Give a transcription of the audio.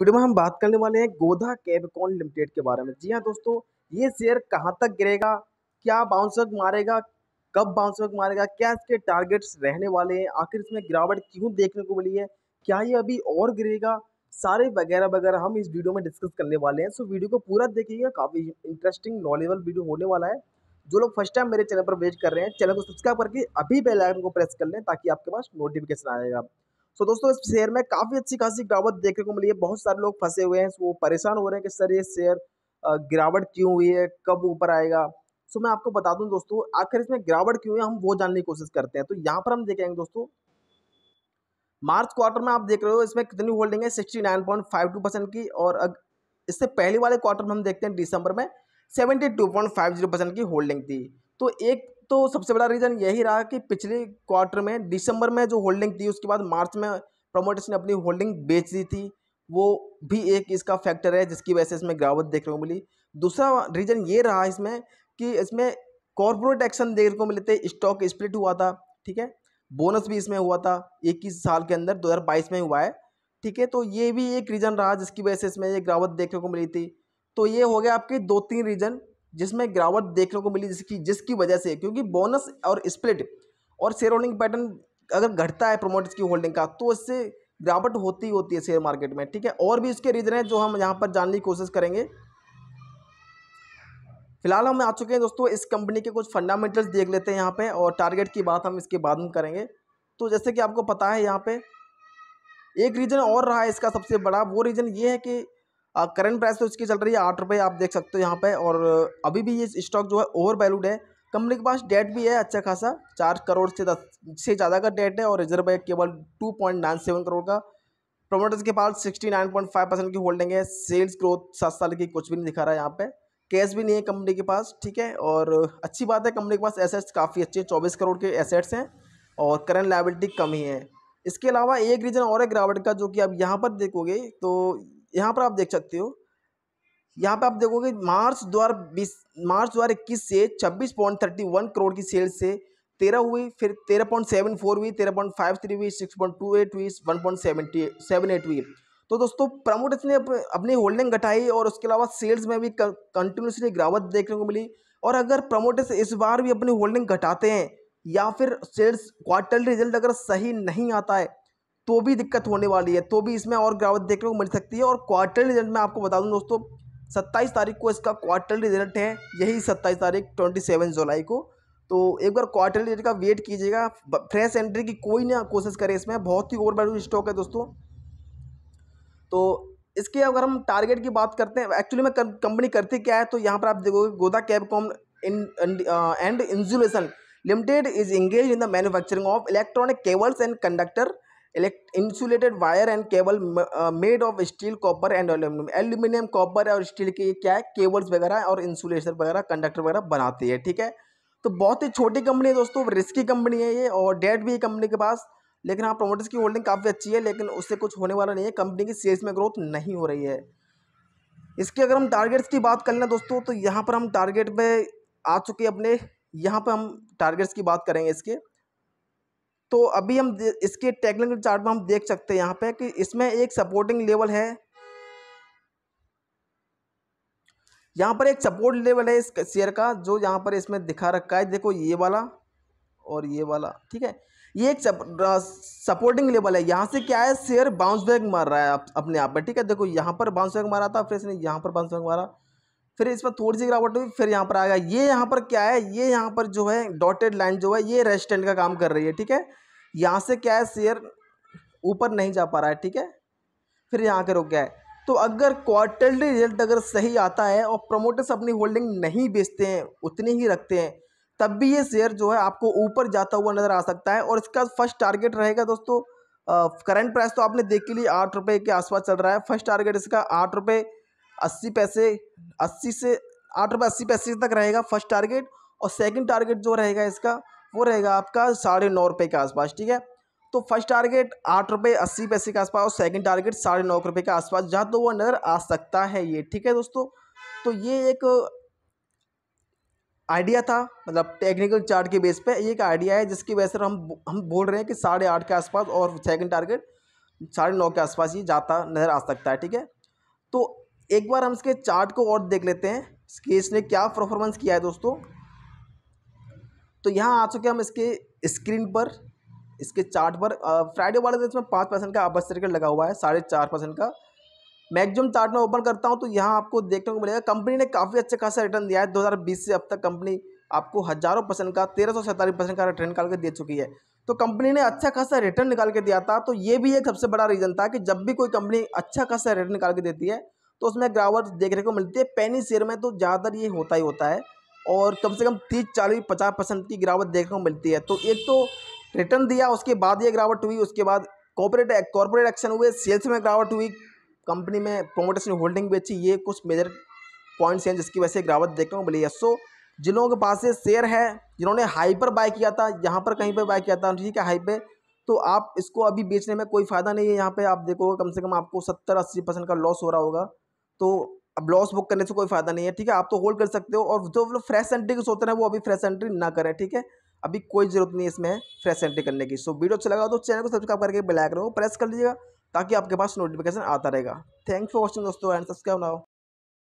video में हम बात करने वाले हैं गोधा कैबकॉन लिमिटेड के बारे में जी हाँ दोस्तों ये शेयर कहाँ तक गिरेगा क्या वर्क मारेगा कब बाउंसवर्क मारेगा क्या इसके टारगेट्स रहने वाले हैं आखिर इसमें गिरावट क्यों देखने को मिली है क्या ये अभी और गिरेगा सारे वगैरह वगैरह हम इस वीडियो में डिस्कस करने वाले हैं सो वीडियो को पूरा देखिएगा काफ़ी इंटरेस्टिंग नॉलेबल वीडियो होने वाला है जो लोग फर्स्ट टाइम मेरे चैनल पर वेट कर रहे हैं चैनल को सब्सक्राइब करके अभी बेल आइकन को प्रेस कर लें ताकि आपके पास नोटिफिकेशन आएगा सो दोस्तों इस शेयर में काफ़ी अच्छी खासी गिरावट देखने को मिली है बहुत सारे लोग फंसे हुए हैं वो परेशान हो रहे हैं कि सर ये शेयर गिरावट क्यों हुई है कब ऊपर आएगा सो मैं आपको बता दूं दोस्तों आखिर इसमें गिरावट क्यों है हम वो जानने की कोशिश करते हैं तो यहाँ पर हम देखेंगे दोस्तों मार्च क्वार्टर में आप देख रहे हो इसमें कितनी होल्डिंग है sixty nine point five two percent की और इससे पहले वाले क्वार्टर में हम देखते हैं दिसंबर में seventy two point five zero percent की होल्डिंग थी तो एक तो सबसे बड़ा रीज़न यही रहा कि पिछले क्वार्टर में दिसंबर में जो होल्डिंग थी उसके बाद मार्च में प्रमोटर्स ने अपनी होल्डिंग बेच दी थी वो भी एक इसका फैक्टर है जिसकी वजह से इसमें गिरावट देखने को मिली दूसरा रीज़न ये रहा इसमें कि इसमें कॉरपोरेट एक्शन देखने को मिले थे स्टॉक स्प्लिट हुआ था ठीक है बोनस भी इसमें हुआ था इक्कीस साल के अंदर बाईस में हुआ है ठीक है तो ये भी एक रीज़न रहा जिसकी वजह से इसमें ये गिरावट देखने को मिली थी तो ये हो गया आपके दो तीन रीज़न जिसमें गिरावट देखने को मिली जिसकी जिसकी वजह से क्योंकि बोनस और स्प्लिट और शेयर होल्डिंग पैटर्न अगर घटता है प्रोमोटर्स की होल्डिंग का तो इससे गिरावट होती होती है शेयर मार्केट में ठीक है और भी इसके रीज़न है जो हम यहाँ पर जानने की कोशिश करेंगे फिलहाल हम आ चुके हैं दोस्तों इस कंपनी के कुछ फंडामेंटल्स देख लेते हैं यहाँ पे और टारगेट की बात हम इसके बाद में करेंगे तो जैसे कि आपको पता है यहाँ पे एक रीज़न और रहा है इसका सबसे बड़ा वो रीज़न ये है कि करंट प्राइस तो इसकी चल रही है आठ रुपये आप देख सकते हो यहाँ पे और अभी भी ये स्टॉक जो है ओवर वैल्यूड है कंपनी के पास डेट भी है अच्छा खासा चार करोड़ से दस से ज़्यादा का डेट है और रिजर्व बैंक केवल two point nine seven crore का प्रोमोटर्स के पास sixty nine point five percent की होल्डिंग है सेल्स ग्रोथ सात साल की कुछ भी नहीं दिखा रहा है यहाँ पर कैश भी नहीं है कंपनी के पास ठीक है और अच्छी बात है कंपनी के पास एसेट्स काफ़ी अच्छे हैं चौबीस करोड़ के एसेट्स हैं और करंट लाइबिलिटी कम ही है इसके अलावा एक रीज़न और है गिरावट का जो कि आप यहाँ पर देखोगे तो यहाँ पर आप देख सकते हो यहाँ पर आप देखोगे मार्च दो हज़ार बीस मार्च दो हज़ार इक्कीस से छब्बीस पॉइंट थर्टी वन करोड़ की सेल्स से तेरह हुई फिर तेरह पॉइंट सेवन फोर हुई तेरह पॉइंट फाइव थ्री हुई सिक्स पॉइंट टू एट हुई one point seventy seven eight हुई तो दोस्तों प्रमोटर्स ने अपनी होल्डिंग घटाई और उसके अलावा सेल्स में भी कंटिन्यूसली गिरावट देखने को मिली और अगर प्रमोटर्स इस बार भी अपनी होल्डिंग घटाते हैं या फिर सेल्स क्वार्टरली रिजल्ट अगर सही नहीं आता है तो भी दिक्कत होने वाली है तो भी इसमें और गिरावट देखने को मिल सकती है और क्वार्टरली रिजल्ट में आपको बता दूँ दोस्तों सत्ताईस तारीख को इसका क्वार्टरली रिजल्ट है यही सत्ताईस तारीख ट्वेंटी जुलाई को तो एक बार क्वार्टरली रिजल्ट का वेट कीजिएगा फ्रेश एंट्री की कोई ना कोशिश करे इसमें बहुत ही ओवर वैल्यू स्टॉक है दोस्तों तो इसके अगर हम टारगेट की बात करते हैं एक्चुअली में कंपनी करती क्या है तो यहाँ पर आप देखोगे Goda Cabcon and insulation limited is engage in the manufacturing of electronic cables and conductor insulated wire and cable made of steel copper and aluminium aluminium copper और स्टील के ये क्या है केबल्स वगैरह और इंसुलेशन वगैरह कंडक्टर वगैरह बनाती है ठीक है तो बहुत ही छोटी कंपनी है दोस्तों रिस्की कंपनी है ये और डेट भी है कंपनी के पास लेकिन हाँ प्रोमोटर्स की होल्डिंग काफ़ी अच्छी है लेकिन उससे कुछ होने वाला नहीं है कंपनी की सेल्स में ग्रोथ नहीं हो रही है इसके अगर हम टारगेट्स की बात कर लें दोस्तों तो यहाँ पर हम टारगेट में आ चुके अपने यहाँ पर हम टारगेट्स की बात करेंगे इसके तो अभी हम इसके टेक्निकल चार्ट में हम देख सकते हैं यहाँ पे कि इसमें एक सपोर्टिंग लेवल है यहाँ पर एक सपोर्ट लेवल है इस शेयर का जो यहाँ पर इसमें दिखा रखा है देखो ये वाला और ये वाला ठीक है ये एक सपोर्टिंग लेवल है यहाँ से क्या है शेयर बाउंस बैक मार रहा है अपने आप पर ठीक है देखो यहाँ पर बाउंस बैक मारा था फिर इसने यहाँ पर बाउंस बैक मारा फिर इस पर थोड़ी सी गिरावट हुई फिर यहाँ पर आ गया ये यहाँ पर क्या है ये यहाँ पर जो है डॉटेड लाइन जो है ये रेजिस्टेंट का काम कर रही है ठीक है यहाँ से क्या है शेयर ऊपर नहीं जा पा रहा है ठीक है फिर यहाँ के रुक गया है तो अगर क्वार्टरली रिजल्ट अगर सही आता है और प्रमोटर्स अपनी होल्डिंग नहीं बेचते हैं उतनी ही रखते हैं तब भी ये शेयर जो है आपको ऊपर जाता हुआ नज़र आ सकता है और इसका फर्स्ट टारगेट रहेगा दोस्तों करंट प्राइस तो आपने देख के लिए आठ रुपये के आसपास चल रहा है फर्स्ट टारगेट इसका आठ रुपये अस्सी पैसे अस्सी से आठ रुपये अस्सी पैसे तक रहेगा फर्स्ट टारगेट और सेकंड टारगेट जो रहेगा इसका वो रहेगा आपका साढ़े नौ रुपये के आसपास ठीक है तो फर्स्ट टारगेट आठ रुपये अस्सी पैसे के आसपास और सेकंड टारगेट साढ़े नौ रुपये के आसपास जहाँ तो वो नज़र आ सकता है ये ठीक है दोस्तों तो ये एक आइडिया था मतलब टेक्निकल चार्ट के बेस पर एक आइडिया है जिसकी वजह से हम हम बोल रहे हैं कि साढ़े आठ के आसपास और सेकेंड टारगेट साढ़े नौ के आसपास ये जाता नज़र आ सकता है ठीक है तो एक बार हम इसके चार्ट को और देख लेते हैं कि इसने क्या परफॉर्मेंस किया है दोस्तों तो यहाँ आ चुके हम इसके स्क्रीन पर इसके चार्ट पर फ्राइडे वाले दिन इसमें पाँच परसेंट का अपर सर्किट लगा हुआ है साढ़े चार परसेंट का मैक्सिमम चार्ट में ओपन करता हूँ तो यहाँ आपको देखने को मिलेगा कंपनी ने काफ़ी अच्छा खासा रिटर्न दिया है दो से अब तक कंपनी आपको हज़ारों परसेंट का तेरह सौ सैंतालीस परसेंट का रिटर्न निकाल के दे चुकी है तो कंपनी ने अच्छा खासा रिटर्न निकाल के दिया था तो ये भी एक सबसे बड़ा रीज़न था कि जब भी कोई कंपनी अच्छा खासा रिटर्न निकाल के देती है तो उसमें गिरावट देखने को मिलती है पैनी शेयर में तो ज़्यादातर ये होता ही होता है और कम से कम तीस चालीस पचास परसेंट की गिरावट देखने को मिलती है तो एक तो रिटर्न दिया उसके बाद ये गिरावट हुई उसके बाद कॉर्पोरेट कॉरपोरेट एक्शन हुए सेल्स में गिरावट हुई कंपनी में प्रोमोटर्स होल्डिंग भी अच्छी ये कुछ मेजर पॉइंट्स हैं जिसकी वजह से गिरावट देखने को मिली है सो जिन लोगों के पास से शेयर है जिन्होंने हाई पर बाय किया था यहाँ पर कहीं पर बाय किया था ठीक है हाई पे तो आप इसको अभी बेचने में कोई फ़ायदा नहीं है यहाँ पे आप देखोगे कम से कम आपको सत्तर अस्सी परसेंट का लॉस हो रहा होगा तो अब लॉस बुक करने से कोई फ़ायदा नहीं है ठीक है आप तो होल्ड कर सकते हो और जो लोग फ्रेश एंट्री के सोच रहे हैं वो अभी फ्रेश एंट्री ना करें ठीक है अभी कोई जरूरत नहीं है इसमें फ्रेश एंट्री करने की सो वीडियो अच्छा लगा तो चैनल को सब्सक्राइब करके बेल आइकन को प्रेस कर लीजिएगा ताकि आपके पास नोटिफिकेशन आता रहेगा थैंक फॉर वॉचिंग दोस्तों एंड सब्सक्राइब नाउ